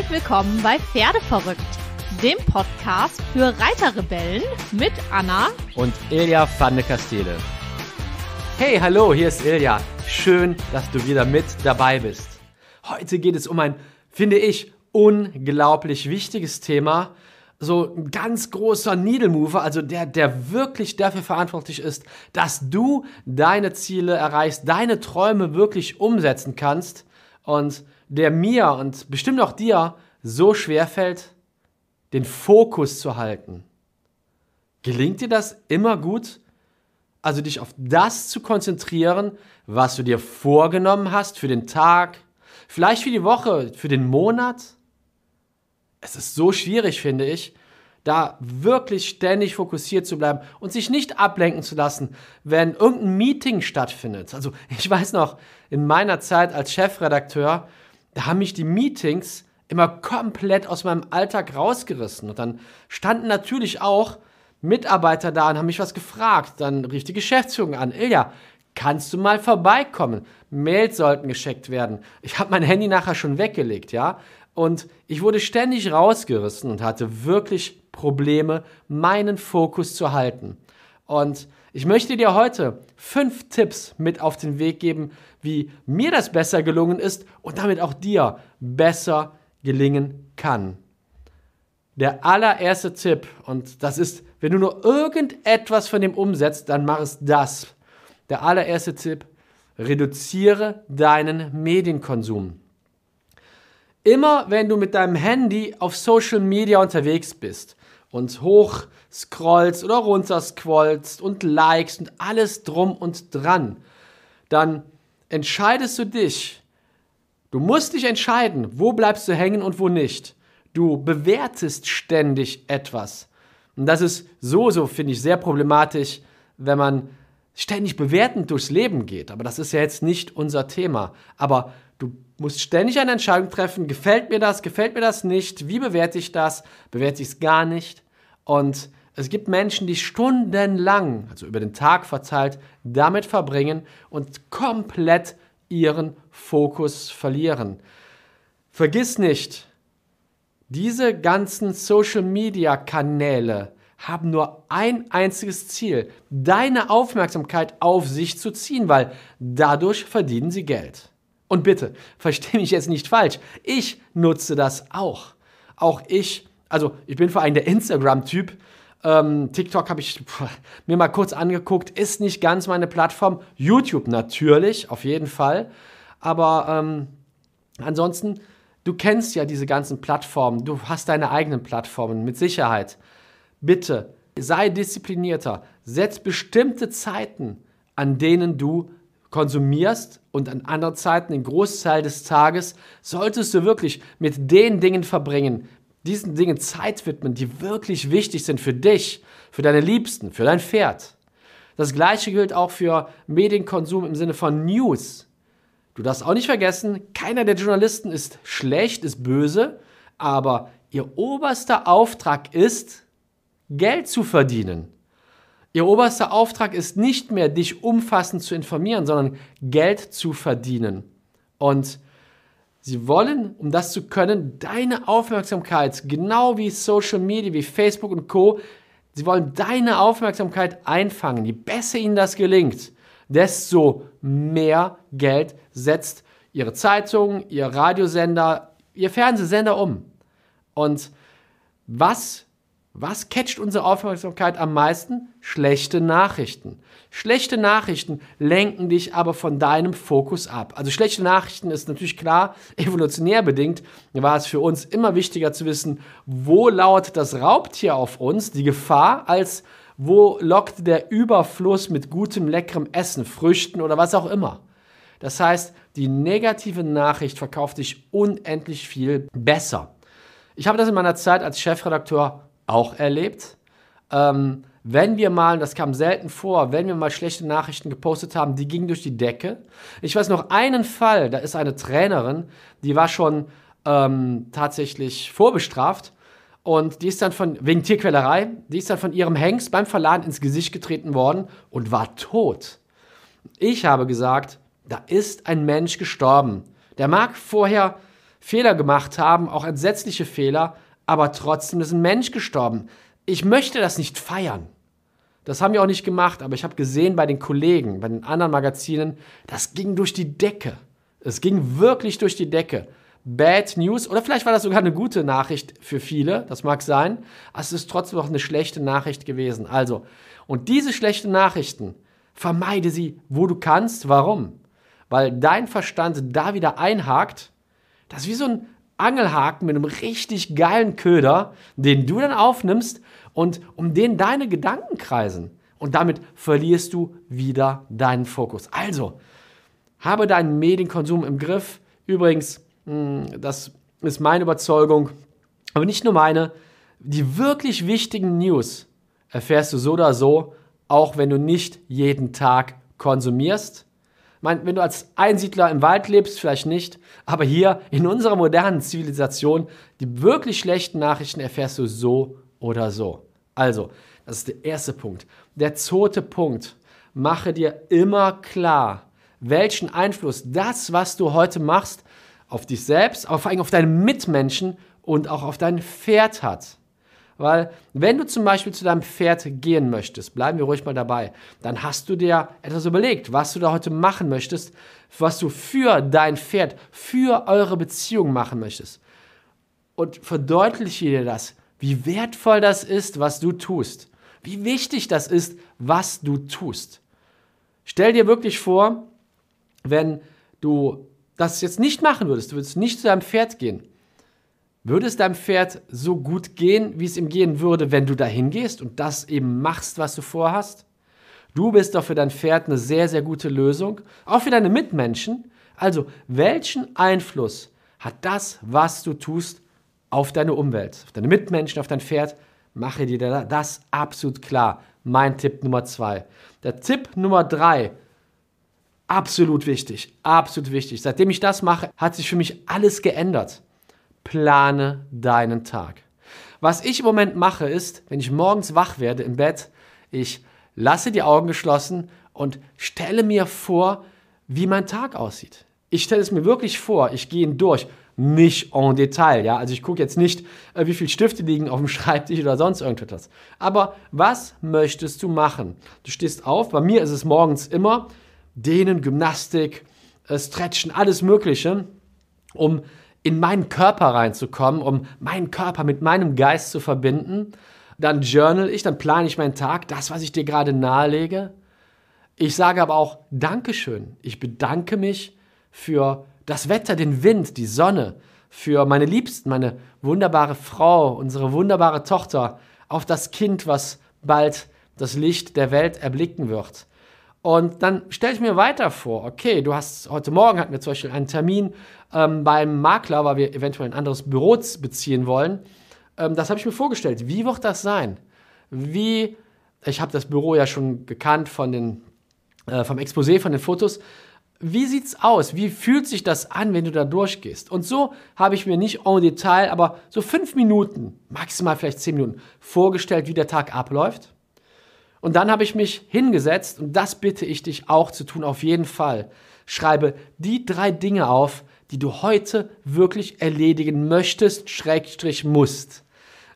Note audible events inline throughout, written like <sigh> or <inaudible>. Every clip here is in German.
herzlich willkommen bei Pferdeverrückt, dem Podcast für Reiterrebellen mit Anna und Ilja van der Castele. Hey, hallo, hier ist Ilja. Schön, dass du wieder mit dabei bist. Heute geht es um ein, finde ich, unglaublich wichtiges Thema. So ein ganz großer Needle Mover, also der, der wirklich dafür verantwortlich ist, dass du deine Ziele erreichst, deine Träume wirklich umsetzen kannst. Und der mir und bestimmt auch dir so schwer fällt, den Fokus zu halten. Gelingt dir das immer gut? Also dich auf das zu konzentrieren, was du dir vorgenommen hast für den Tag, vielleicht für die Woche, für den Monat? Es ist so schwierig, finde ich, da wirklich ständig fokussiert zu bleiben und sich nicht ablenken zu lassen, wenn irgendein Meeting stattfindet. Also ich weiß noch, in meiner Zeit als Chefredakteur, da haben mich die Meetings immer komplett aus meinem Alltag rausgerissen. Und dann standen natürlich auch Mitarbeiter da und haben mich was gefragt. Dann rief die Geschäftsführung an. Ilja, kannst du mal vorbeikommen? Mails sollten gescheckt werden. Ich habe mein Handy nachher schon weggelegt, ja? Und ich wurde ständig rausgerissen und hatte wirklich Probleme, meinen Fokus zu halten. Und ich möchte dir heute fünf Tipps mit auf den Weg geben, wie mir das besser gelungen ist und damit auch dir besser gelingen kann. Der allererste Tipp, und das ist, wenn du nur irgendetwas von dem umsetzt, dann mach es das. Der allererste Tipp, reduziere deinen Medienkonsum. Immer wenn du mit deinem Handy auf Social Media unterwegs bist, und hoch scrollst oder runter scrollst und likest und alles drum und dran, dann entscheidest du dich. Du musst dich entscheiden, wo bleibst du hängen und wo nicht. Du bewertest ständig etwas. Und das ist so, so finde ich sehr problematisch, wenn man ständig bewertend durchs Leben geht. Aber das ist ja jetzt nicht unser Thema. Aber du musst ständig eine Entscheidung treffen, gefällt mir das, gefällt mir das nicht, wie bewerte ich das, bewerte ich es gar nicht. Und es gibt Menschen, die stundenlang, also über den Tag verteilt, damit verbringen und komplett ihren Fokus verlieren. Vergiss nicht, diese ganzen Social-Media-Kanäle haben nur ein einziges Ziel, deine Aufmerksamkeit auf sich zu ziehen, weil dadurch verdienen sie Geld. Und bitte, verstehe mich jetzt nicht falsch, ich nutze das auch. Auch ich, also ich bin vor allem der Instagram-Typ. Ähm, TikTok habe ich pff, mir mal kurz angeguckt, ist nicht ganz meine Plattform. YouTube natürlich, auf jeden Fall. Aber ähm, ansonsten, du kennst ja diese ganzen Plattformen, du hast deine eigenen Plattformen mit Sicherheit. Bitte, sei disziplinierter, setz bestimmte Zeiten, an denen du konsumierst und an anderen Zeiten, den Großteil des Tages, solltest du wirklich mit den Dingen verbringen, diesen Dingen Zeit widmen, die wirklich wichtig sind für dich, für deine Liebsten, für dein Pferd. Das gleiche gilt auch für Medienkonsum im Sinne von News. Du darfst auch nicht vergessen, keiner der Journalisten ist schlecht, ist böse, aber ihr oberster Auftrag ist, Geld zu verdienen. Ihr oberster Auftrag ist nicht mehr, dich umfassend zu informieren, sondern Geld zu verdienen. Und sie wollen, um das zu können, deine Aufmerksamkeit, genau wie Social Media, wie Facebook und Co, sie wollen deine Aufmerksamkeit einfangen. Je besser ihnen das gelingt, desto mehr Geld setzt ihre Zeitung, ihr Radiosender, ihr Fernsehsender um. Und was was catcht unsere Aufmerksamkeit am meisten? Schlechte Nachrichten. Schlechte Nachrichten lenken dich aber von deinem Fokus ab. Also schlechte Nachrichten ist natürlich klar, evolutionär bedingt war es für uns immer wichtiger zu wissen, wo lauert das Raubtier auf uns, die Gefahr, als wo lockt der Überfluss mit gutem, leckerem Essen, Früchten oder was auch immer. Das heißt, die negative Nachricht verkauft dich unendlich viel besser. Ich habe das in meiner Zeit als Chefredakteur auch erlebt. Ähm, wenn wir mal, das kam selten vor, wenn wir mal schlechte Nachrichten gepostet haben, die gingen durch die Decke. Ich weiß noch einen Fall, da ist eine Trainerin, die war schon ähm, tatsächlich vorbestraft und die ist dann von, wegen Tierquälerei, die ist dann von ihrem Hengst beim Verladen ins Gesicht getreten worden und war tot. Ich habe gesagt, da ist ein Mensch gestorben. Der mag vorher Fehler gemacht haben, auch entsetzliche Fehler, aber trotzdem ist ein Mensch gestorben. Ich möchte das nicht feiern. Das haben wir auch nicht gemacht, aber ich habe gesehen bei den Kollegen, bei den anderen Magazinen, das ging durch die Decke. Es ging wirklich durch die Decke. Bad News, oder vielleicht war das sogar eine gute Nachricht für viele, das mag sein, aber es ist trotzdem auch eine schlechte Nachricht gewesen. Also, und diese schlechten Nachrichten, vermeide sie, wo du kannst. Warum? Weil dein Verstand da wieder einhakt. Das ist wie so ein Angelhaken mit einem richtig geilen Köder, den du dann aufnimmst und um den deine Gedanken kreisen. Und damit verlierst du wieder deinen Fokus. Also, habe deinen Medienkonsum im Griff. Übrigens, hm, das ist meine Überzeugung, aber nicht nur meine. Die wirklich wichtigen News erfährst du so oder so, auch wenn du nicht jeden Tag konsumierst. Meine, wenn du als Einsiedler im Wald lebst, vielleicht nicht, aber hier in unserer modernen Zivilisation, die wirklich schlechten Nachrichten erfährst du so oder so. Also, das ist der erste Punkt. Der zweite Punkt, mache dir immer klar, welchen Einfluss das, was du heute machst, auf dich selbst, auf, auf deine Mitmenschen und auch auf dein Pferd hat. Weil wenn du zum Beispiel zu deinem Pferd gehen möchtest, bleiben wir ruhig mal dabei, dann hast du dir etwas überlegt, was du da heute machen möchtest, was du für dein Pferd, für eure Beziehung machen möchtest. Und verdeutliche dir das, wie wertvoll das ist, was du tust. Wie wichtig das ist, was du tust. Stell dir wirklich vor, wenn du das jetzt nicht machen würdest, du würdest nicht zu deinem Pferd gehen, würde es deinem Pferd so gut gehen, wie es ihm gehen würde, wenn du dahin gehst und das eben machst, was du vorhast? Du bist doch für dein Pferd eine sehr, sehr gute Lösung, auch für deine Mitmenschen. Also, welchen Einfluss hat das, was du tust, auf deine Umwelt, auf deine Mitmenschen, auf dein Pferd? Mache dir das absolut klar. Mein Tipp Nummer zwei. Der Tipp Nummer drei, absolut wichtig, absolut wichtig. Seitdem ich das mache, hat sich für mich alles geändert plane deinen Tag. Was ich im Moment mache, ist, wenn ich morgens wach werde im Bett, ich lasse die Augen geschlossen und stelle mir vor, wie mein Tag aussieht. Ich stelle es mir wirklich vor, ich gehe ihn durch, nicht en Detail, ja, also ich gucke jetzt nicht, äh, wie viele Stifte liegen auf dem <laughs> Schreibtisch oder sonst irgendetwas. Aber was möchtest du machen? Du stehst auf, bei mir ist es morgens immer Dehnen, Gymnastik, äh, Stretchen, alles Mögliche, um in meinen Körper reinzukommen, um meinen Körper mit meinem Geist zu verbinden. Dann journal ich, dann plane ich meinen Tag, das, was ich dir gerade nahelege. Ich sage aber auch Dankeschön. Ich bedanke mich für das Wetter, den Wind, die Sonne, für meine Liebsten, meine wunderbare Frau, unsere wunderbare Tochter, auf das Kind, was bald das Licht der Welt erblicken wird. Und dann stelle ich mir weiter vor, okay, du hast, heute Morgen hatten wir zum Beispiel einen Termin ähm, beim Makler, weil wir eventuell ein anderes Büro beziehen wollen. Ähm, das habe ich mir vorgestellt. Wie wird das sein? Wie, ich habe das Büro ja schon gekannt von den, äh, vom Exposé, von den Fotos. Wie sieht es aus? Wie fühlt sich das an, wenn du da durchgehst? Und so habe ich mir nicht en Detail, aber so fünf Minuten, maximal vielleicht zehn Minuten, vorgestellt, wie der Tag abläuft und dann habe ich mich hingesetzt und das bitte ich dich auch zu tun, auf jeden Fall. Schreibe die drei Dinge auf, die du heute wirklich erledigen möchtest, schrägstrich musst.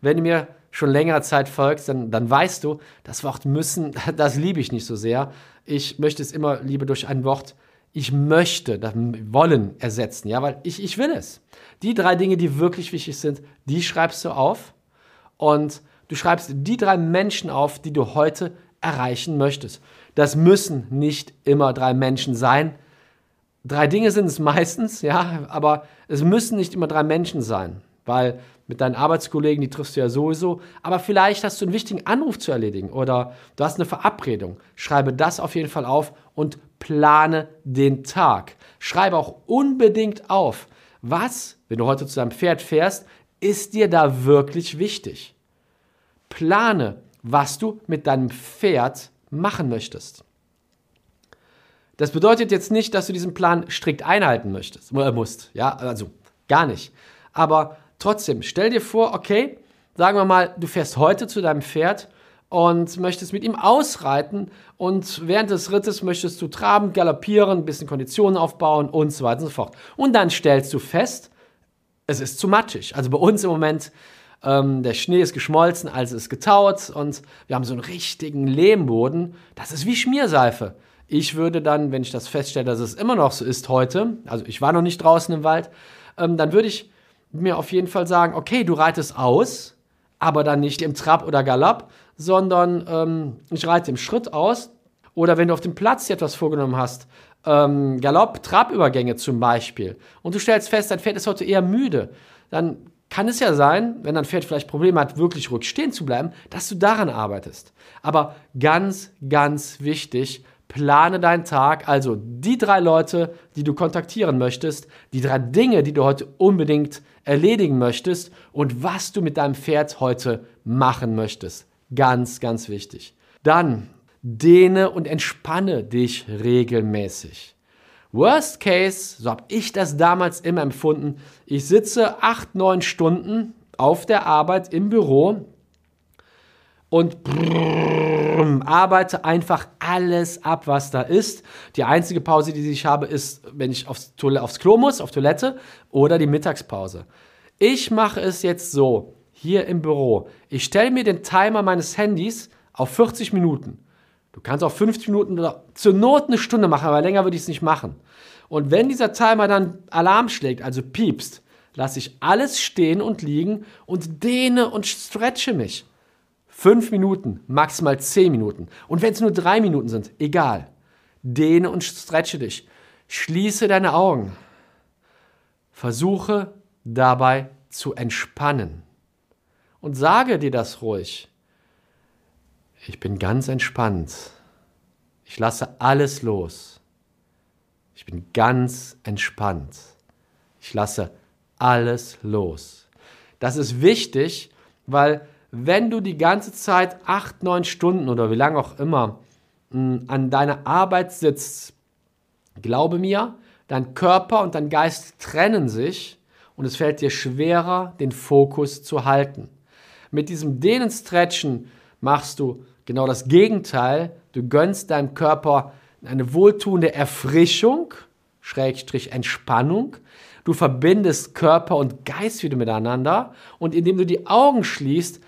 Wenn du mir schon längere Zeit folgst, dann, dann weißt du, das Wort müssen, <laughs> das liebe ich nicht so sehr. Ich möchte es immer lieber durch ein Wort ich möchte, das wollen ersetzen, ja, weil ich, ich will es. Die drei Dinge, die wirklich wichtig sind, die schreibst du auf und Du schreibst die drei Menschen auf, die du heute erreichen möchtest. Das müssen nicht immer drei Menschen sein. Drei Dinge sind es meistens, ja, aber es müssen nicht immer drei Menschen sein, weil mit deinen Arbeitskollegen, die triffst du ja sowieso, aber vielleicht hast du einen wichtigen Anruf zu erledigen oder du hast eine Verabredung. Schreibe das auf jeden Fall auf und plane den Tag. Schreibe auch unbedingt auf, was, wenn du heute zu deinem Pferd fährst, ist dir da wirklich wichtig? Plane, was du mit deinem Pferd machen möchtest. Das bedeutet jetzt nicht, dass du diesen Plan strikt einhalten möchtest, äh, musst, ja, also gar nicht. Aber trotzdem, stell dir vor, okay, sagen wir mal, du fährst heute zu deinem Pferd und möchtest mit ihm ausreiten und während des Rittes möchtest du traben, galoppieren, ein bisschen Konditionen aufbauen und so weiter und so fort. Und dann stellst du fest, es ist zu matschig. Also bei uns im Moment ähm, der Schnee ist geschmolzen, also ist getaut und wir haben so einen richtigen Lehmboden. Das ist wie Schmierseife. Ich würde dann, wenn ich das feststelle, dass es immer noch so ist heute, also ich war noch nicht draußen im Wald, ähm, dann würde ich mir auf jeden Fall sagen, okay, du reitest aus, aber dann nicht im Trab oder Galopp, sondern ähm, ich reite im Schritt aus. Oder wenn du auf dem Platz dir etwas vorgenommen hast, ähm, Galopp, Trabübergänge zum Beispiel, und du stellst fest, dein Pferd ist heute eher müde, dann kann es ja sein, wenn dein Pferd vielleicht Probleme hat, wirklich ruhig stehen zu bleiben, dass du daran arbeitest. Aber ganz, ganz wichtig, plane deinen Tag, also die drei Leute, die du kontaktieren möchtest, die drei Dinge, die du heute unbedingt erledigen möchtest und was du mit deinem Pferd heute machen möchtest. Ganz, ganz wichtig. Dann dehne und entspanne dich regelmäßig. Worst Case, so habe ich das damals immer empfunden, ich sitze acht, neun Stunden auf der Arbeit im Büro und brrr, arbeite einfach alles ab, was da ist. Die einzige Pause, die ich habe, ist, wenn ich aufs, aufs Klo muss, auf Toilette oder die Mittagspause. Ich mache es jetzt so, hier im Büro. Ich stelle mir den Timer meines Handys auf 40 Minuten. Du kannst auch 50 Minuten oder zur Not eine Stunde machen, aber länger würde ich es nicht machen. Und wenn dieser Timer dann Alarm schlägt, also piepst, lasse ich alles stehen und liegen und dehne und stretche mich. Fünf Minuten, maximal zehn Minuten. Und wenn es nur drei Minuten sind, egal. Dehne und stretche dich. Schließe deine Augen. Versuche dabei zu entspannen. Und sage dir das ruhig. Ich bin ganz entspannt. Ich lasse alles los. Ich bin ganz entspannt. Ich lasse alles los. Das ist wichtig, weil wenn du die ganze Zeit acht, neun Stunden oder wie lange auch immer mm, an deiner Arbeit sitzt, glaube mir, dein Körper und dein Geist trennen sich und es fällt dir schwerer, den Fokus zu halten. Mit diesem Dehnen-Stretchen machst du Genau das Gegenteil, du gönnst deinem Körper eine wohltuende Erfrischung, Schrägstrich Entspannung. Du verbindest Körper und Geist wieder miteinander und indem du die Augen schließt,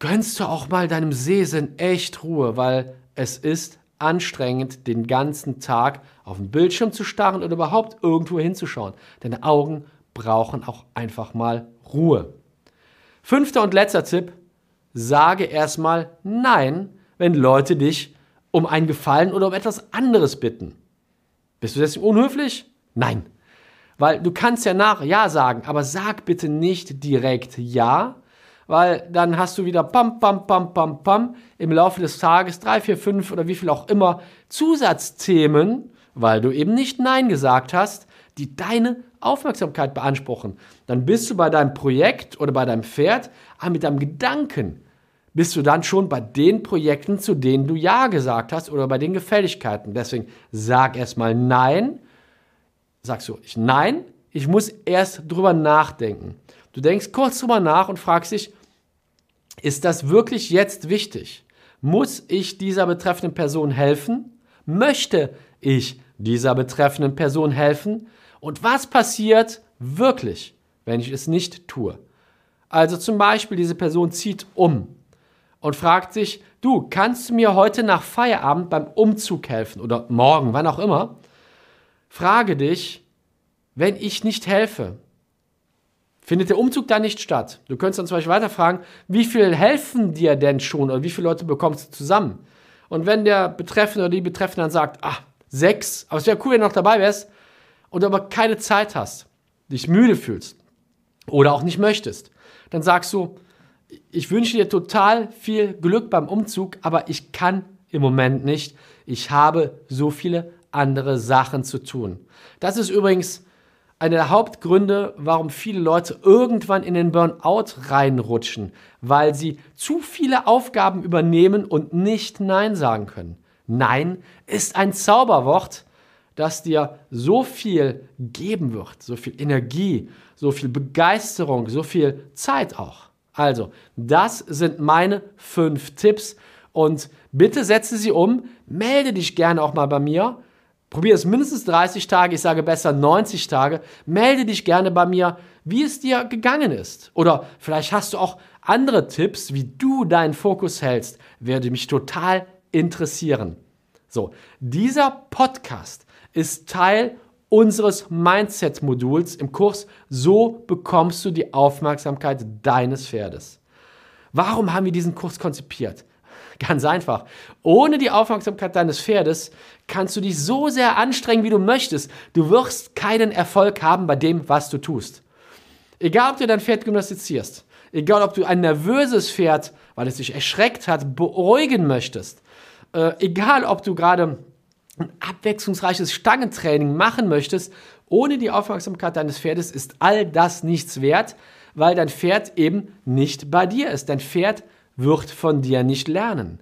gönnst du auch mal deinem Sehsinn echt Ruhe, weil es ist anstrengend, den ganzen Tag auf den Bildschirm zu starren oder überhaupt irgendwo hinzuschauen. Deine Augen brauchen auch einfach mal Ruhe. Fünfter und letzter Tipp, Sage erstmal Nein, wenn Leute dich um einen Gefallen oder um etwas anderes bitten. Bist du deswegen unhöflich? Nein. Weil du kannst ja nach Ja sagen, aber sag bitte nicht direkt Ja, weil dann hast du wieder pam, pam, pam, pam, pam im Laufe des Tages drei, vier, fünf oder wie viel auch immer Zusatzthemen, weil du eben nicht Nein gesagt hast, die deine Aufmerksamkeit beanspruchen. Dann bist du bei deinem Projekt oder bei deinem Pferd, aber mit deinem Gedanken bist du dann schon bei den Projekten, zu denen du Ja gesagt hast oder bei den Gefälligkeiten. Deswegen sag erstmal Nein. Sagst du, ich Nein, ich muss erst drüber nachdenken. Du denkst kurz drüber nach und fragst dich, ist das wirklich jetzt wichtig? Muss ich dieser betreffenden Person helfen? Möchte ich dieser betreffenden Person helfen und was passiert wirklich, wenn ich es nicht tue. Also zum Beispiel, diese Person zieht um und fragt sich, du, kannst du mir heute nach Feierabend beim Umzug helfen oder morgen, wann auch immer? Frage dich, wenn ich nicht helfe, findet der Umzug da nicht statt? Du könntest dann zum Beispiel weiterfragen, wie viel helfen dir denn schon oder wie viele Leute bekommst du zusammen? Und wenn der Betreffende oder die Betreffende dann sagt, ah, sechs. Aber es wäre cool, wenn du noch dabei wärst und du aber keine Zeit hast, dich müde fühlst oder auch nicht möchtest. Dann sagst du, ich wünsche dir total viel Glück beim Umzug, aber ich kann im Moment nicht. Ich habe so viele andere Sachen zu tun. Das ist übrigens einer der Hauptgründe, warum viele Leute irgendwann in den Burnout reinrutschen, weil sie zu viele Aufgaben übernehmen und nicht Nein sagen können. Nein ist ein Zauberwort, das dir so viel geben wird, so viel Energie, so viel Begeisterung, so viel Zeit auch. Also, das sind meine fünf Tipps und bitte setze sie um. Melde dich gerne auch mal bei mir. Probier es mindestens 30 Tage, ich sage besser 90 Tage. Melde dich gerne bei mir, wie es dir gegangen ist. Oder vielleicht hast du auch andere Tipps, wie du deinen Fokus hältst. Werde mich total interessieren. So, dieser Podcast ist Teil unseres Mindset-Moduls im Kurs So bekommst du die Aufmerksamkeit deines Pferdes. Warum haben wir diesen Kurs konzipiert? <laughs> Ganz einfach. Ohne die Aufmerksamkeit deines Pferdes kannst du dich so sehr anstrengen, wie du möchtest. Du wirst keinen Erfolg haben bei dem, was du tust. Egal, ob du dein Pferd gymnastizierst, egal, ob du ein nervöses Pferd, weil es dich erschreckt hat, beruhigen möchtest, äh, egal, ob du gerade ein abwechslungsreiches Stangentraining machen möchtest, ohne die Aufmerksamkeit deines Pferdes ist all das nichts wert, weil dein Pferd eben nicht bei dir ist. Dein Pferd wird von dir nicht lernen.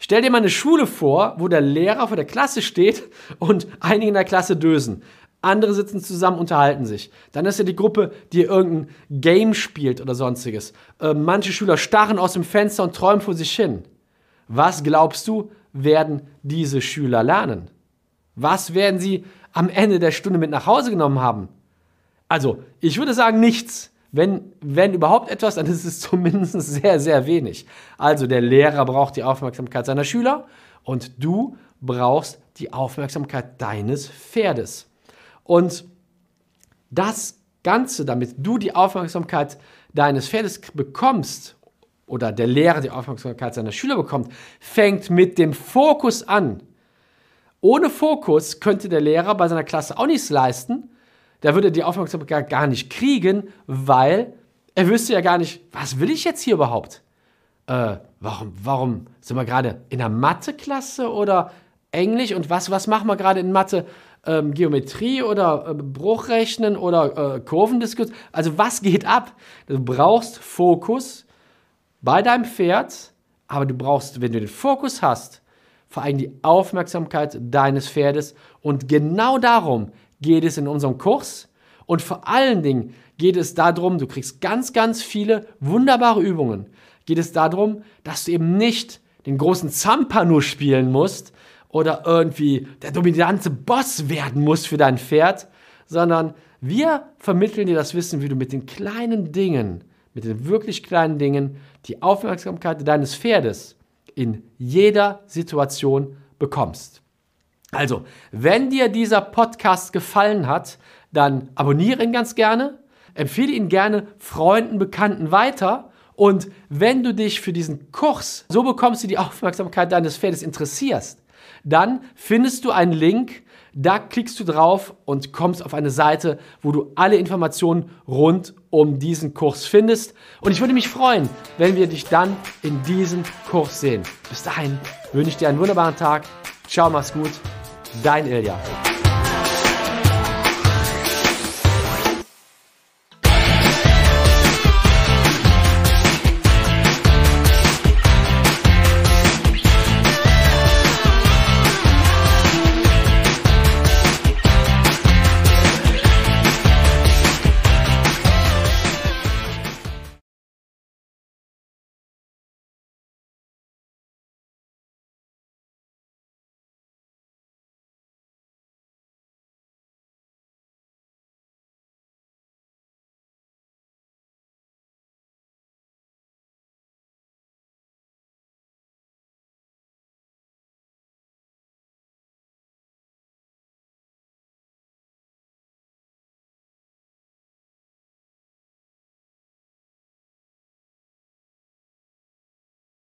Stell dir mal eine Schule vor, wo der Lehrer vor der Klasse steht und einige in der Klasse dösen. Andere sitzen zusammen, unterhalten sich. Dann ist ja die Gruppe, die irgendein Game spielt oder sonstiges. Äh, manche Schüler starren aus dem Fenster und träumen vor sich hin. Was glaubst du, werden diese Schüler lernen? Was werden sie am Ende der Stunde mit nach Hause genommen haben? Also, ich würde sagen, nichts. Wenn, wenn überhaupt etwas, dann ist es <laughs> zumindest sehr, sehr wenig. Also, der Lehrer braucht die Aufmerksamkeit seiner Schüler und du brauchst die Aufmerksamkeit deines Pferdes. Und das Ganze, damit du die Aufmerksamkeit deines Pferdes bekommst oder der Lehrer die Aufmerksamkeit seiner Schüler bekommt, fängt mit dem Fokus an. Ohne Fokus könnte der Lehrer bei seiner Klasse auch nichts leisten. Da würde er die Aufmerksamkeit gar nicht kriegen, weil er wüsste ja gar nicht, was will ich jetzt hier überhaupt? Äh, warum, warum sind wir gerade in der Mathe-Klasse oder Englisch und was, was machen wir gerade in Mathe? Ähm, Geometrie oder äh, Bruchrechnen oder äh, Kurvendiskus? Also was geht ab? Du brauchst Fokus bei deinem Pferd, aber du brauchst, wenn du den Fokus hast, vor allem die Aufmerksamkeit deines Pferdes. Und genau darum geht es in unserem Kurs. Und vor allen Dingen geht es darum, du kriegst ganz, ganz viele wunderbare Übungen. Geht es darum, dass du eben nicht den großen Zampano spielen musst oder irgendwie der dominante Boss werden musst für dein Pferd, sondern wir vermitteln dir das Wissen, wie du mit den kleinen Dingen mit den wirklich kleinen Dingen die Aufmerksamkeit deines Pferdes in jeder Situation bekommst. Also, wenn dir dieser Podcast gefallen hat, dann abonniere ihn ganz gerne, empfehle ihn gerne Freunden, Bekannten weiter. Und wenn du dich für diesen Kurs, so bekommst du die Aufmerksamkeit deines Pferdes, interessierst, dann findest du einen Link da klickst du drauf und kommst auf eine Seite, wo du alle Informationen rund um diesen Kurs findest. Und ich würde mich freuen, wenn wir dich dann in diesem Kurs sehen. Bis dahin wünsche ich dir einen wunderbaren Tag. Ciao, mach's gut. Dein Ilja.